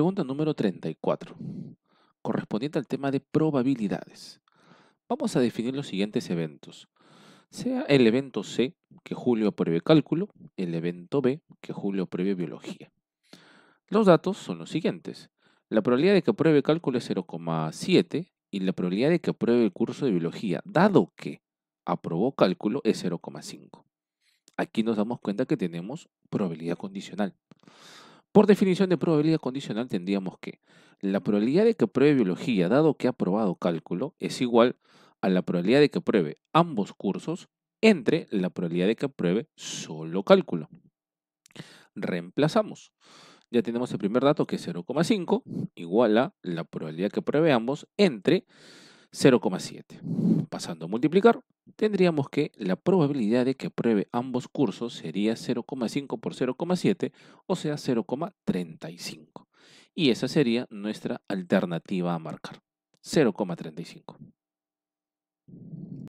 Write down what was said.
Pregunta número 34, correspondiente al tema de probabilidades. Vamos a definir los siguientes eventos. Sea el evento C, que Julio apruebe cálculo, el evento B, que Julio apruebe biología. Los datos son los siguientes. La probabilidad de que apruebe cálculo es 0,7 y la probabilidad de que apruebe el curso de biología, dado que aprobó cálculo, es 0,5. Aquí nos damos cuenta que tenemos probabilidad condicional. Por definición de probabilidad condicional tendríamos que la probabilidad de que pruebe biología, dado que ha probado cálculo, es igual a la probabilidad de que pruebe ambos cursos entre la probabilidad de que apruebe solo cálculo. Reemplazamos. Ya tenemos el primer dato que es 0,5 igual a la probabilidad que apruebe ambos entre 0,7. Pasando a multiplicar, tendríamos que la probabilidad de que apruebe ambos cursos sería 0,5 por 0,7, o sea 0,35. Y esa sería nuestra alternativa a marcar, 0,35.